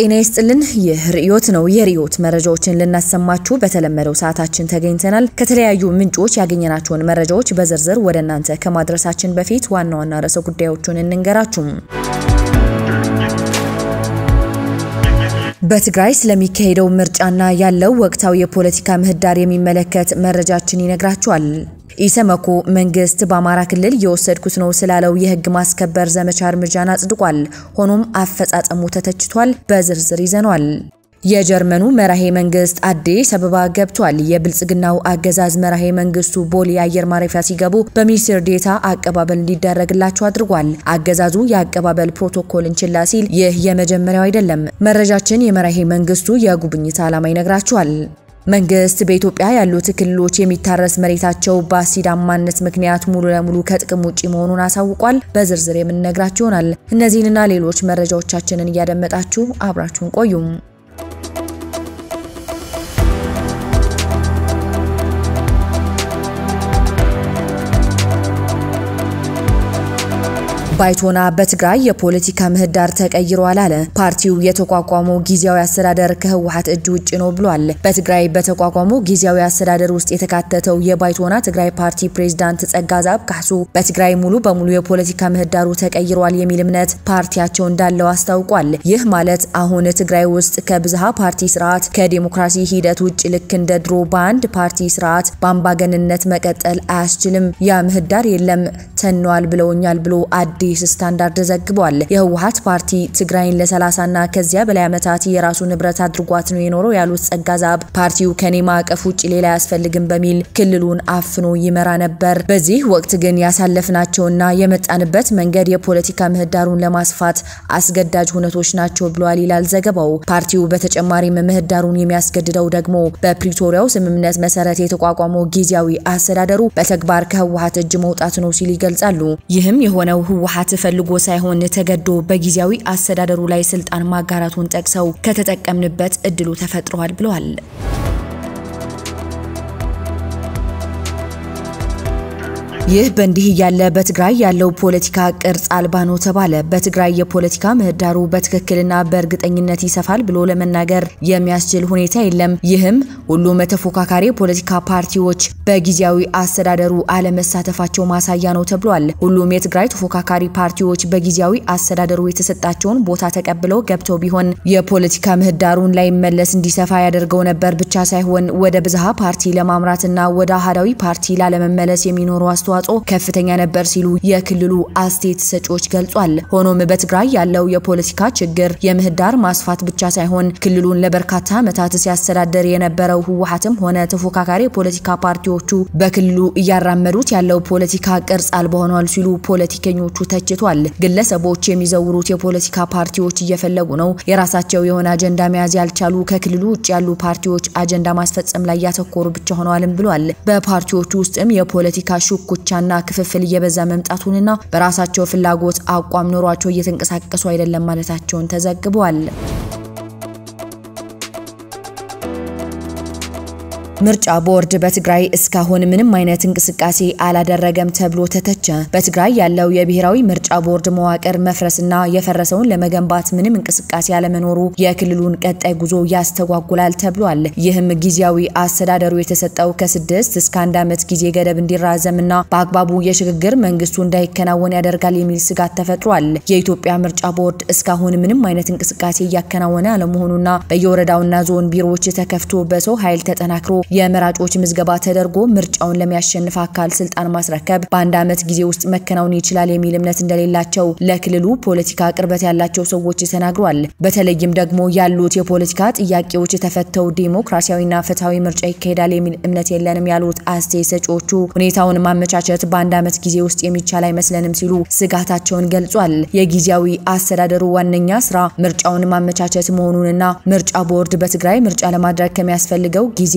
ጤና ይስጥልን። ይህ ርዕዮት ነው። የርዕዮት መረጃዎችን ልናሰማችሁ በተለመደው ሰዓታችን ተገኝተናል። ከተለያዩ ምንጮች ያገኘናቸውን መረጃዎች በዝርዝር ወደ እናንተ ከማድረሳችን በፊት ዋና ዋና ርዕሰ ጉዳዮቹን እንንገራችሁ። በትግራይ ስለሚካሄደው ምርጫና ያለው ወቅታዊ የፖለቲካ ምህዳር የሚመለከት መረጃችን ይነግራችኋል። ኢሰመኮ መንግስት በአማራ ክልል እየወሰድኩት ነው ስላለው የህግ ማስከበር ዘመቻ እርምጃን አጽድቋል። ሆኖም አፈጻጸሙ ተተችቷል። በዝርዝር ይዘነዋል። የጀርመኑ መራሄ መንግስት አዲስ አበባ ገብቷል። የብልጽግናው አገዛዝ መራሄ መንግስቱ ቦሌ አየር ማረፊያ ሲገቡ በሚኒስትር ዴታ አቀባበል እንዲደረግላቸው አድርጓል። አገዛዙ የአቀባበል ፕሮቶኮልን ችላ ሲል ይህ የመጀመሪያው አይደለም። መረጃችን የመራሄ መንግስቱ የጉብኝት ዓላማ ይነግራችኋል። መንግስት በኢትዮጵያ ያሉት ክልሎች የሚታረስ መሬታቸው በአሲዳማነት ምክንያት ሙሉ ለሙሉ ከጥቅም ውጪ መሆኑን አሳውቋል። በዝርዝር የምንነግራችሁ ይሆናል። እነዚህንና ሌሎች መረጃዎቻችንን እያደመጣችሁ አብራችሁን ቆዩም። ባይቶና በትግራይ የፖለቲካ ምህዳር ተቀይሯል አለ። ፓርቲው የተቋቋመው ጊዜያዊ አስተዳደር ከህወሀት እጅ ውጭ ነው ብሏል። በትግራይ በተቋቋመው ጊዜያዊ አስተዳደር ውስጥ የተካተተው የባይቶና ትግራይ ፓርቲ ፕሬዝዳንት ዛብ ካሱ በትግራይ ሙሉ በሙሉ የፖለቲካ ምህዳሩ ተቀይሯል የሚል እምነት ፓርቲያቸው እንዳለው አስታውቋል። ይህ ማለት አሁን ትግራይ ውስጥ ከብዝሃ ፓርቲ ስርዓት ከዲሞክራሲ ሂደት ውጭ ልክ እንደ ድሮ በአንድ ፓርቲ ስርዓት በአምባገንነት መቀጠል አያስችልም። ያ ምህዳር የለም ተነዋል ብለውኛል ብሎ አዲስ አዲስ ስታንዳርድ ዘግቧል። የህወሀት ፓርቲ ትግራይን ለ30ና ከዚያ በላይ ዓመታት የራሱ ንብረት አድርጓት ነው የኖረው ያሉት ጸጋ ዛብ ፓርቲው ከኔ ማዕቀፍ ውጭ ሌላ አያስፈልግም በሚል ክልሉን አፍኖ ይመራ ነበር። በዚህ ወቅት ግን ያሳለፍናቸውና የመጣንበት መንገድ የፖለቲካ ምህዳሩን ለማስፋት አስገዳጅ ሁነቶች ናቸው ብሏል ይላል ዘገባው። ፓርቲው በተጨማሪም ምህዳሩን የሚያስገድደው ደግሞ በፕሪቶሪያው ስምምነት መሰረት የተቋቋመው ጊዜያዊ አስተዳደሩ በተግባር ከህወሀት እጅ መውጣት ነው ሲል ይገልጻሉ። ይህም የሆነው ህወሀት ህወሓት ፈልጎ ሳይሆን ተገዶ በጊዜያዊ አስተዳደሩ ላይ ስልጣን ማጋራቱን ጠቅሰው ከተጠቀምንበት እድሉ ተፈጥሯል ብለዋል። ይህ በእንዲህ እያለ በትግራይ ያለው ፖለቲካ ቅርጽ አልባ ነው ተባለ። በትግራይ የፖለቲካ ምህዳሩ በትክክልና በእርግጠኝነት ይሰፋል ብሎ ለመናገር የሚያስችል ሁኔታ የለም። ይህም ሁሉም ተፎካካሪ የፖለቲካ ፓርቲዎች በጊዜያዊ አስተዳደሩ አለመሳተፋቸው ማሳያ ነው ተብሏል። ሁሉም የትግራይ ተፎካካሪ ፓርቲዎች በጊዜያዊ አስተዳደሩ የተሰጣቸውን ቦታ ተቀብለው ገብተው ቢሆን የፖለቲካ ምህዳሩን ላይመለስ እንዲሰፋ ያደርገው ነበር ብቻ ሳይሆን ወደ ብዝሃ ፓርቲ ለማምራትና ወደ አህዳዊ ፓርቲ ላለመመለስ የሚኖሩ አስተዋል አስተዋጽኦ ከፍተኛ ነበር ሲሉ የክልሉ አስተያየት ሰጪዎች ገልጿል። ሆኖም በትግራይ ያለው የፖለቲካ ችግር የምህዳር ማስፋት ብቻ ሳይሆን ክልሉን ለበርካታ ዓመታት ሲያስተዳደር የነበረው ህወሓትም ሆነ ተፎካካሪ የፖለቲካ ፓርቲዎቹ በክልሉ እያራመዱት ያለው ፖለቲካ ቅርጽ አልባ ሆኗል ሲሉ ፖለቲከኞቹ ተችቷል። ግለሰቦች የሚዘውሩት የፖለቲካ ፓርቲዎች እየፈለጉ ነው። የራሳቸው የሆነ አጀንዳ መያዝ ያልቻሉ ከክልሉ ውጭ ያሉ ፓርቲዎች አጀንዳ ማስፈጸም ላይ ያተኮሩ ብቻ ሆነዋልም ብሏል። በፓርቲዎቹ ውስጥም የፖለቲካ ሹኩቻ ሽኩቻና ክፍፍል እየበዛ መምጣቱንና በራሳቸው ፍላጎት አቋም ኖሯቸው እየተንቀሳቀሱ አይደለም ማለታቸውን ተዘግቧል። ምርጫ ቦርድ በትግራይ እስካሁን ምንም አይነት እንቅስቃሴ አላደረገም ተብሎ ተተቸ። በትግራይ ያለው የብሔራዊ ምርጫ ቦርድ መዋቅር መፍረስና የፈረሰውን ለመገንባት ምንም እንቅስቃሴ አለመኖሩ የክልሉን ቀጣይ ጉዞ ያስተጓጉላል ተብሏል። ይህም ጊዜያዊ አስተዳደሩ የተሰጠው ከስድስት እስከ አንድ ዓመት ጊዜ ገደብ እንዲራዘምና በአግባቡ የሽግግር መንግስቱ እንዳይከናወን ያደርጋል የሚል ስጋት ተፈጥሯል። የኢትዮጵያ ምርጫ ቦርድ እስካሁን ምንም አይነት እንቅስቃሴ እያከናወነ አለመሆኑና በየወረዳውና ዞን ቢሮዎች ተከፍቶ በሰው ኃይል ተጠናክሮ የመራጮች ምዝገባ ተደርጎ ምርጫውን ለሚያሸንፍ አካል ስልጣን ማስረከብ በአንድ ዓመት ጊዜ ውስጥ መከናወን ይችላል የሚል እምነት እንደሌላቸው ለክልሉ ፖለቲካ ቅርበት ያላቸው ሰዎች ተናግሯል። በተለይም ደግሞ ያሉት የፖለቲካ ጥያቄዎች የተፈተው ዴሞክራሲያዊና ፍትሐዊ ምርጫ ይካሄዳል የሚል እምነት የለንም ያሉት አስተያየት ሰጪዎቹ ሁኔታውን ማመቻቸት በአንድ ዓመት ጊዜ ውስጥ የሚቻል አይመስለንም ሲሉ ስጋታቸውን ገልጿል። የጊዜያዊ አስተዳደሩ ዋነኛ ስራ ምርጫውን ማመቻቸት መሆኑንና ምርጫ ቦርድ በትግራይ ምርጫ ለማድረግ ከሚያስፈልገው ጊዜ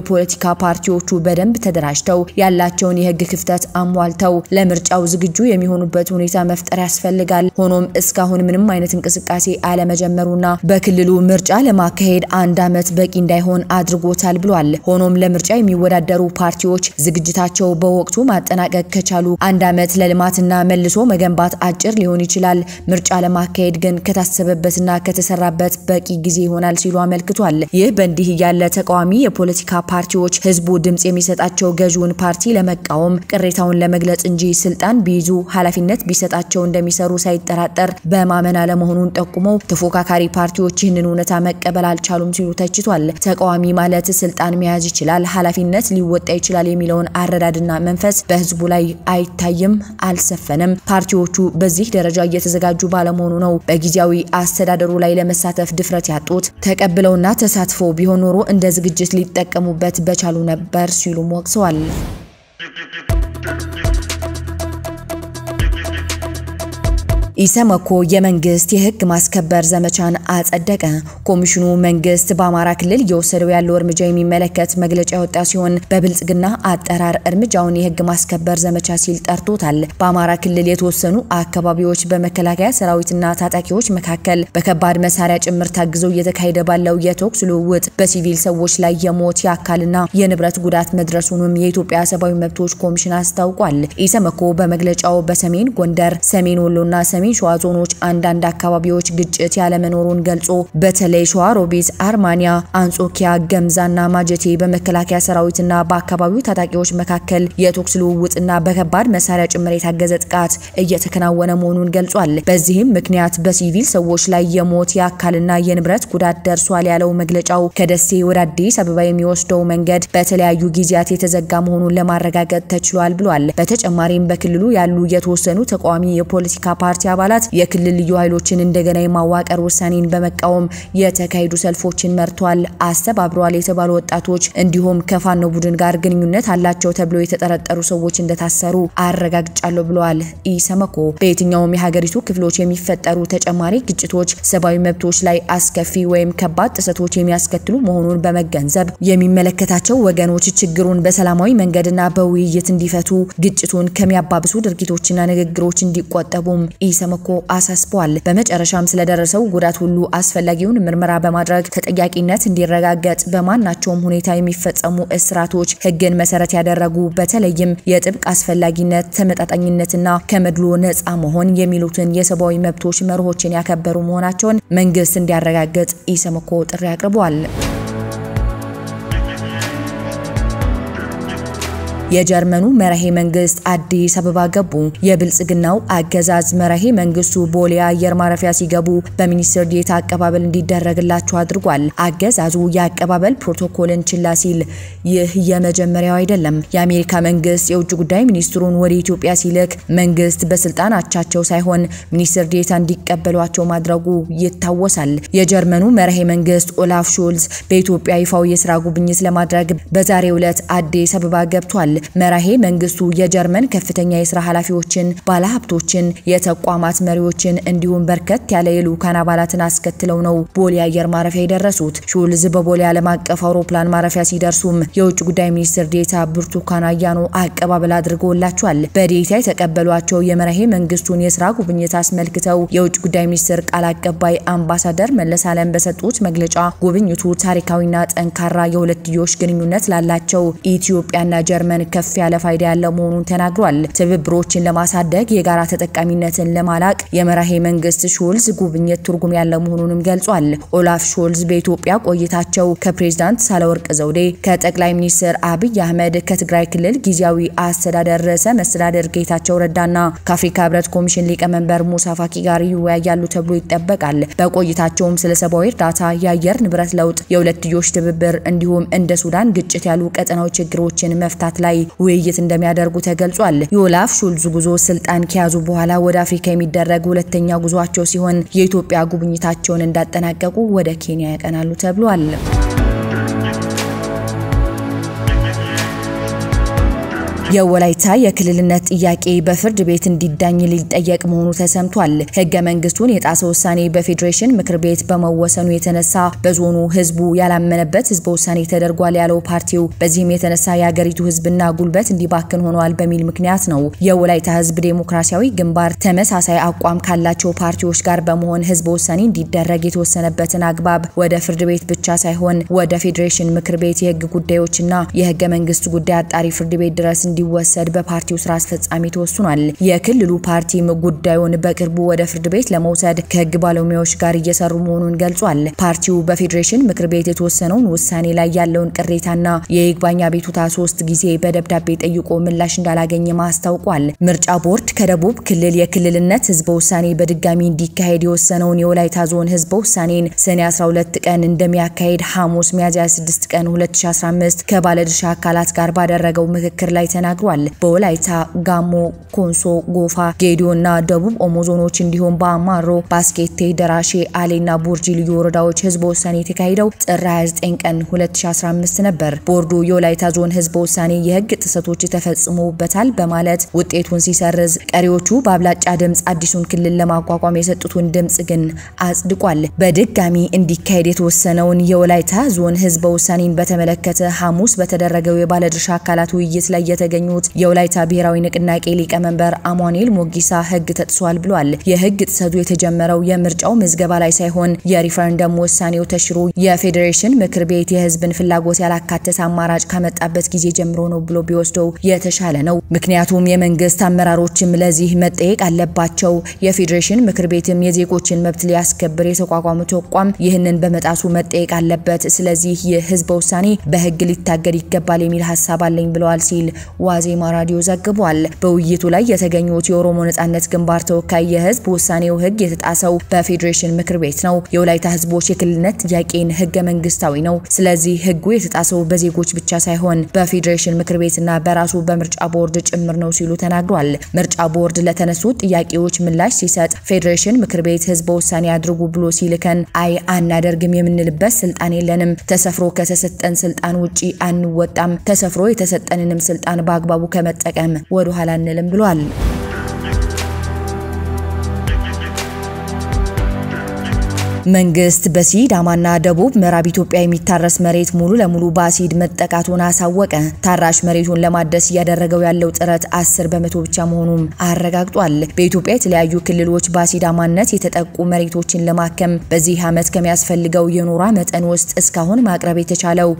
የፖለቲካ ፓርቲዎቹ በደንብ ተደራጅተው ያላቸውን የህግ ክፍተት አሟልተው ለምርጫው ዝግጁ የሚሆኑበት ሁኔታ መፍጠር ያስፈልጋል። ሆኖም እስካሁን ምንም አይነት እንቅስቃሴ አለመጀመሩና በክልሉ ምርጫ ለማካሄድ አንድ ዓመት በቂ እንዳይሆን አድርጎታል ብሏል። ሆኖም ለምርጫ የሚወዳደሩ ፓርቲዎች ዝግጅታቸው በወቅቱ ማጠናቀቅ ከቻሉ አንድ ዓመት ለልማትና መልሶ መገንባት አጭር ሊሆን ይችላል። ምርጫ ለማካሄድ ግን ከታሰበበትና ከተሰራበት በቂ ጊዜ ይሆናል ሲሉ አመልክቷል። ይህ በእንዲህ እያለ ተቃዋሚ የፖለቲካ ፓርቲዎች ህዝቡ ድምፅ የሚሰጣቸው ገዢውን ፓርቲ ለመቃወም ቅሬታውን ለመግለጽ እንጂ ስልጣን ቢይዙ ኃላፊነት ቢሰጣቸው እንደሚሰሩ ሳይጠራጠር በማመን አለመሆኑን ጠቁመው ተፎካካሪ ፓርቲዎች ይህንን እውነታ መቀበል አልቻሉም ሲሉ ተችቷል። ተቃዋሚ ማለት ስልጣን መያዝ ይችላል፣ ኃላፊነት ሊወጣ ይችላል የሚለውን አረዳድና መንፈስ በህዝቡ ላይ አይታይም፣ አልሰፈንም። ፓርቲዎቹ በዚህ ደረጃ እየተዘጋጁ ባለመሆኑ ነው በጊዜያዊ አስተዳደሩ ላይ ለመሳተፍ ድፍረት ያጡት። ተቀብለውና ተሳትፎ ቢሆን ኖሮ እንደ ዝግጅት ሊጠቀሙ ሊጠቀሙበት በቻሉ ነበር ሲሉም ወቅሰዋል። ኢሰመኮ የመንግስት የህግ ማስከበር ዘመቻን አጸደቀ። ኮሚሽኑ መንግስት በአማራ ክልል እየወሰደው ያለው እርምጃ የሚመለከት መግለጫ ያወጣ ሲሆን በብልጽግና አጠራር እርምጃውን የህግ ማስከበር ዘመቻ ሲል ጠርቶታል። በአማራ ክልል የተወሰኑ አካባቢዎች በመከላከያ ሰራዊትና ታጣቂዎች መካከል በከባድ መሳሪያ ጭምር ታግዘው እየተካሄደ ባለው የተኩስ ልውውጥ በሲቪል ሰዎች ላይ የሞት የአካልና የንብረት ጉዳት መድረሱንም የኢትዮጵያ ሰብአዊ መብቶች ኮሚሽን አስታውቋል። ኢሰመኮ በመግለጫው በሰሜን ጎንደር፣ ሰሜን ወሎና ሰሜን ሸዋ ዞኖች አንዳንድ አካባቢዎች ግጭት ያለመኖሩን ገልጾ በተለይ ሸዋ ሮቢት፣ አርማኒያ፣ አንጾኪያ፣ ገምዛና ማጀቴ በመከላከያ ሰራዊትና በአካባቢው ታጣቂዎች መካከል የተኩስ ልውውጥና በከባድ መሳሪያ ጭምር የታገዘ ጥቃት እየተከናወነ መሆኑን ገልጿል። በዚህም ምክንያት በሲቪል ሰዎች ላይ የሞት የአካልና የንብረት ጉዳት ደርሷል ያለው መግለጫው ከደሴ ወደ አዲስ አበባ የሚወስደው መንገድ በተለያዩ ጊዜያት የተዘጋ መሆኑን ለማረጋገጥ ተችሏል ብሏል። በተጨማሪም በክልሉ ያሉ የተወሰኑ ተቃዋሚ የፖለቲካ ፓርቲ አባላት የክልል ልዩ ኃይሎችን እንደገና የማዋቀር ውሳኔን በመቃወም የተካሄዱ ሰልፎችን መርተዋል፣ አስተባብረዋል የተባሉ ወጣቶች እንዲሁም ከፋኖ ቡድን ጋር ግንኙነት አላቸው ተብለው የተጠረጠሩ ሰዎች እንደታሰሩ አረጋግጫለሁ ብለዋል። ኢሰመኮ በየትኛውም የሀገሪቱ ክፍሎች የሚፈጠሩ ተጨማሪ ግጭቶች ሰብአዊ መብቶች ላይ አስከፊ ወይም ከባድ ጥሰቶች የሚያስከትሉ መሆኑን በመገንዘብ የሚመለከታቸው ወገኖች ችግሩን በሰላማዊ መንገድና በውይይት እንዲፈቱ ግጭቱን ከሚያባብሱ ድርጊቶችና ንግግሮች እንዲቆጠቡም እንደሚሰምኮ አሳስበዋል። በመጨረሻም ስለደረሰው ጉዳት ሁሉ አስፈላጊውን ምርመራ በማድረግ ተጠያቂነት እንዲረጋገጥ በማናቸውም ሁኔታ የሚፈጸሙ እስራቶች ህግን መሰረት ያደረጉ በተለይም የጥብቅ አስፈላጊነት ተመጣጣኝነትና ከመድሎ ነጻ መሆን የሚሉትን የሰብአዊ መብቶች መርሆችን ያከበሩ መሆናቸውን መንግስት እንዲያረጋግጥ ኢሰመኮ ጥሪ አቅርቧል። የጀርመኑ መራሄ መንግስት አዲስ አበባ ገቡ። የብልጽግናው አገዛዝ መራሄ መንግስቱ ቦሌ አየር ማረፊያ ሲገቡ በሚኒስትር ዴኤታ አቀባበል እንዲደረግላቸው እንዲኖራቸው አድርጓል። አገዛዙ የአቀባበል ፕሮቶኮልን ችላ ሲል ይህ የመጀመሪያው አይደለም። የአሜሪካ መንግስት የውጭ ጉዳይ ሚኒስትሩን ወደ ኢትዮጵያ ሲልክ መንግስት በስልጣን አቻቸው ሳይሆን ሚኒስትር ዴታ እንዲቀበሏቸው ማድረጉ ይታወሳል። የጀርመኑ መርሄ መንግስት ኦላፍ ሹልዝ በኢትዮጵያ ይፋው የስራ ጉብኝት ለማድረግ በዛሬው ዕለት አዲስ አበባ ገብቷል። መራሄ መንግስቱ የጀርመን ከፍተኛ የስራ ኃላፊዎችን፣ ባለሀብቶችን፣ የተቋማት መሪዎችን እንዲሁም በርከት ያለ የልዑካን አባላትን አስከትለው ነው ቦሌ አየር ማረፊያ የደረሱት። ሹልዝ በቦሌ ዓለም አቀፍ አውሮፕላን ማረፊያ ሲደርሱም የውጭ ጉዳይ ሚኒስትር ዴታ ብርቱካን አያኖ አቀባበል አድርገውላቸዋል። በዴታ የተቀበሏቸው የመራሄ መንግስቱን የስራ ጉብኝት አስመልክተው የውጭ ጉዳይ ሚኒስትር ቃል አቀባይ አምባሳደር መለስ አለም በሰጡት መግለጫ ጉብኝቱ ታሪካዊና ጠንካራ የሁለትዮሽ ግንኙነት ላላቸው ኢትዮጵያና ጀርመን ከፍ ያለ ፋይዳ ያለው መሆኑን ተናግሯል። ትብብሮችን ለማሳደግ የጋራ ተጠቃሚነትን ለማላቅ የመራሄ መንግስት ሹልዝ ጉብኝት ትርጉም ያለው መሆኑንም ገልጿል። ኦላፍ ሾልዝ በኢትዮጵያ ቆይታቸው ከፕሬዝዳንት ሳለወርቅ ዘውዴ፣ ከጠቅላይ ሚኒስትር አብይ አህመድ፣ ከትግራይ ክልል ጊዜያዊ አስተዳደር ርዕሰ መስተዳደር ጌታቸው ረዳና ከአፍሪካ ህብረት ኮሚሽን ሊቀመንበር ሙሳ ፋኪ ጋር ይወያያሉ ተብሎ ይጠበቃል። በቆይታቸውም ስለ ሰብአዊ እርዳታ፣ የአየር ንብረት ለውጥ፣ የሁለትዮሽ ትብብር እንዲሁም እንደ ሱዳን ግጭት ያሉ ቀጠናዊ ችግሮችን መፍታት ላይ ውይይት እንደሚያደርጉ ተገልጿል። የኦላፍ ሹልዝ ጉዞ ስልጣን ከያዙ በኋላ ወደ አፍሪካ የሚደረግ ሁለተኛ ጉዟቸው ሲሆን የኢትዮጵያ ጉብኝታቸውን እንዳጠናቀቁ ወደ ኬንያ ያቀናሉ ተብሎ አለም የወላይታ የክልልነት ጥያቄ በፍርድ ቤት እንዲዳኝ ሊጠየቅ መሆኑ ተሰምቷል። ህገ መንግስቱን የጣሰ ውሳኔ በፌዴሬሽን ምክር ቤት በመወሰኑ የተነሳ በዞኑ ህዝቡ ያላመነበት ህዝበ ውሳኔ ተደርጓል ያለው ፓርቲው በዚህም የተነሳ የሀገሪቱ ህዝብና ጉልበት እንዲባክን ሆኗል በሚል ምክንያት ነው። የወላይታ ህዝብ ዴሞክራሲያዊ ግንባር ተመሳሳይ አቋም ካላቸው ፓርቲዎች ጋር በመሆን ህዝበ ውሳኔ እንዲደረግ የተወሰነበትን አግባብ ወደ ፍርድ ቤት ብቻ ሳይሆን ወደ ፌዴሬሽን ምክር ቤት የህግ ጉዳዮችና የህገ መንግስት ጉዳይ አጣሪ ፍርድ ቤት ድረስ እንዲ እንዲወሰድ በፓርቲው ስራ አስፈጻሚ ተወስኗል። የክልሉ ፓርቲም ጉዳዩን በቅርቡ ወደ ፍርድ ቤት ለመውሰድ ከህግ ባለሙያዎች ጋር እየሰሩ መሆኑን ገልጿል። ፓርቲው በፌዴሬሽን ምክር ቤት የተወሰነውን ውሳኔ ላይ ያለውን ቅሬታና የይግባኝ አቤቱታ ሶስት ጊዜ በደብዳቤ ጠይቆ ምላሽ እንዳላገኘ ማስታውቋል። ምርጫ ቦርድ ከደቡብ ክልል የክልልነት ህዝበ ውሳኔ በድጋሚ እንዲካሄድ የወሰነውን የወላይታ ዞን ህዝበ ውሳኔን ሰኔ 12 ቀን እንደሚያካሄድ ሐሙስ ሚያዝያ 6 ቀን 2015 ከባለድርሻ አካላት ጋር ባደረገው ምክክር ላይ ተናግ ተናግሯል። በወላይታ፣ ጋሞ፣ ኮንሶ፣ ጎፋ፣ ጌዲዮና ደቡብ ኦሞ ዞኖች እንዲሁም በአማሮ፣ ባስኬቴ፣ ደራሼ፣ አሌና ቦርጂ ልዩ ወረዳዎች ህዝበ ውሳኔ የተካሄደው ጥር 29 ቀን 2015 ነበር። ቦርዱ የወላይታ ዞን ህዝበ ውሳኔ የህግ ጥሰቶች ተፈጽሞበታል በማለት ውጤቱን ሲሰርዝ፣ ቀሪዎቹ በአብላጫ ድምፅ አዲሱን ክልል ለማቋቋም የሰጡትን ድምፅ ግን አጽድቋል። በድጋሚ እንዲካሄድ የተወሰነውን የወላይታ ዞን ህዝበ ውሳኔን በተመለከተ ሐሙስ በተደረገው የባለድርሻ አካላት ውይይት ላይ የተገኘ የሚገኙት የወላይታ ብሔራዊ ንቅናቄ ሊቀመንበር አማኑኤል ሞጊሳ ህግ ተጥሷል ብሏል። የህግ ጥሰቱ የተጀመረው የምርጫው ምዝገባ ላይ ሳይሆን የሪፈረንደም ውሳኔው ተሽሮ የፌዴሬሽን ምክር ቤት የህዝብን ፍላጎት ያላካተተ አማራጭ ከመጣበት ጊዜ ጀምሮ ነው ብሎ ቢወስደው የተሻለ ነው። ምክንያቱም የመንግስት አመራሮችም ለዚህ መጠየቅ አለባቸው። የፌዴሬሽን ምክር ቤትም የዜጎችን መብት ሊያስከብር የተቋቋመ ተቋም ይህንን በመጣሱ መጠየቅ አለበት። ስለዚህ ይህ ውሳኔ በህግ ሊታገድ ይገባል የሚል ሀሳብ አለኝ ብለዋል ሲል ዋዜማ ራዲዮ ዘግቧል። በውይይቱ ላይ የተገኙት የኦሮሞ ነጻነት ግንባር ተወካይ የህዝብ ውሳኔው ህግ የተጣሰው በፌዴሬሽን ምክር ቤት ነው። የወላይታ ህዝቦች የክልልነት ጥያቄን ህገ መንግስታዊ ነው። ስለዚህ ህጉ የተጣሰው በዜጎች ብቻ ሳይሆን በፌዴሬሽን ምክር ቤትና በራሱ በምርጫ ቦርድ ጭምር ነው ሲሉ ተናግሯል። ምርጫ ቦርድ ለተነሱት ጥያቄዎች ምላሽ ሲሰጥ ፌዴሬሽን ምክር ቤት ህዝበ ውሳኔ አድርጉ ብሎ ሲልከን አይ አናደርግም የምንልበት ስልጣን የለንም። ተሰፍሮ ከተሰጠን ስልጣን ውጪ አንወጣም። ተሰፍሮ የተሰጠንንም ስልጣን ባ በአግባቡ ከመጠቀም ወደ ኋላ አንልም ብሏል። መንግስት በሲዳማና ደቡብ ምዕራብ ኢትዮጵያ የሚታረስ መሬት ሙሉ ለሙሉ በአሲድ መጠቃቱን አሳወቀ። ታራሽ መሬቱን ለማደስ እያደረገው ያለው ጥረት አስር በመቶ ብቻ መሆኑም አረጋግጧል። በኢትዮጵያ የተለያዩ ክልሎች በአሲዳማነት የተጠቁ መሬቶችን ለማከም በዚህ ዓመት ከሚያስፈልገው የኖራ መጠን ውስጥ እስካሁን ማቅረብ የተቻለው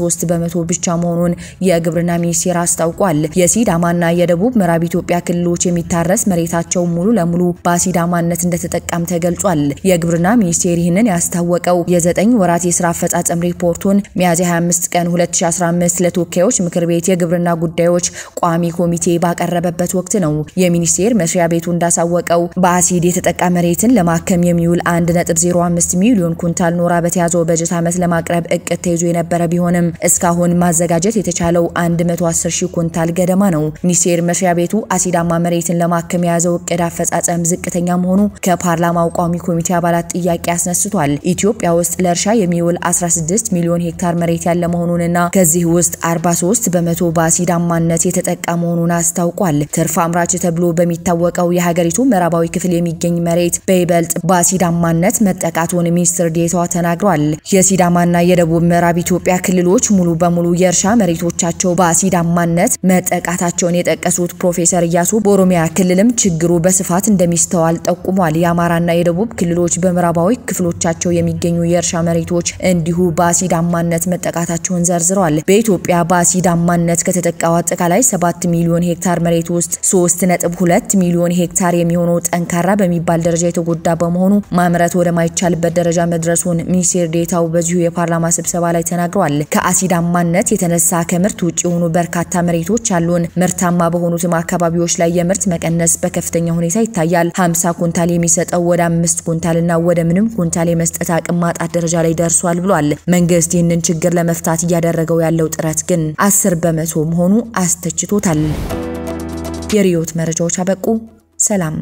ሶስት በመቶ ብቻ መሆኑን የግብርና ሚኒስቴር አስታውቋል። የሲዳማና የደቡብ ምዕራብ ኢትዮጵያ ክልሎች የሚታረስ መሬታቸው ሙሉ ለሙሉ በአሲዳማነት እንደተጠቃም ተገልጿል። የግብርና ሚኒስቴር ይህንን ያስታወቀው የዘጠኝ ወራት የስራ አፈጻጸም ሪፖርቱን ሚያዝያ 25 ቀን 2015 ለተወካዮች ምክር ቤት የግብርና ጉዳዮች ቋሚ ኮሚቴ ባቀረበበት ወቅት ነው። የሚኒስቴር መስሪያ ቤቱ እንዳሳወቀው በአሲድ የተጠቃ መሬትን ለማከም የሚውል 1.05 ሚሊዮን ኩንታል ኖራ በተያዘው በጀት ዓመት ለማቅረብ እቅድ ተይዞ የነበረ ቢሆንም እስካሁን ማዘጋጀት የተቻለው 110 ሺህ ኩንታል ገደማ ነው። ሚኒስቴር መስሪያ ቤቱ አሲዳማ መሬትን ለማከም የያዘው እቅድ አፈጻጸም ዝቅተኛ መሆኑ ከፓርላማው ቋሚ ኮሚቴ አባላት ጥያቄ አስነስቷል። ኢትዮጵያ ውስጥ ለእርሻ የሚውል 16 ሚሊዮን ሄክታር መሬት ያለ መሆኑንና ከዚህ ውስጥ 43 በመቶ በአሲዳማነት የተጠቃ መሆኑን አስታውቋል። ትርፍ አምራች ተብሎ በሚታወቀው የሀገሪቱ ምዕራባዊ ክፍል የሚገኝ መሬት በይበልጥ በአሲዳማነት መጠቃቱን ሚኒስትር ዴታዋ ተናግሯል። የሲዳማና የደቡብ ምዕራብ ኢትዮጵያ ክልሎች ሙሉ በሙሉ የእርሻ መሬቶቻቸው በአሲዳማነት መጠቃታቸውን የጠቀሱት ፕሮፌሰር እያሱ በኦሮሚያ ክልልም ችግሩ በስፋት እንደሚስተዋል ጠቁሟል። የአማራና የደቡብ ክልሎች በምዕራብ ምዕራባዊ ክፍሎቻቸው የሚገኙ የእርሻ መሬቶች እንዲሁ በአሲዳማነት መጠቃታቸውን ዘርዝረዋል። በኢትዮጵያ በአሲዳማነት ከተጠቃው አጠቃላይ 7 ሚሊዮን ሄክታር መሬት ውስጥ 3.2 ሚሊዮን ሄክታር የሚሆነው ጠንካራ በሚባል ደረጃ የተጎዳ በመሆኑ ማምረት ወደማይቻልበት ደረጃ መድረሱን ሚኒስቴር ዴታው በዚሁ የፓርላማ ስብሰባ ላይ ተናግረዋል። ከአሲዳማነት የተነሳ ከምርት ውጭ የሆኑ በርካታ መሬቶች አሉን። ምርታማ በሆኑትም አካባቢዎች ላይ የምርት መቀነስ በከፍተኛ ሁኔታ ይታያል። 50 ኩንታል የሚሰጠው ወደ አምስት ኩንታልና ወደ ምንም ኩንታል የመስጠት አቅም ማጣት ደረጃ ላይ ደርሷል ብሏል። መንግስት ይህንን ችግር ለመፍታት እያደረገው ያለው ጥረት ግን አስር በመቶ መሆኑ አስተችቶታል። የሪዮት መረጃዎች አበቁ። ሰላም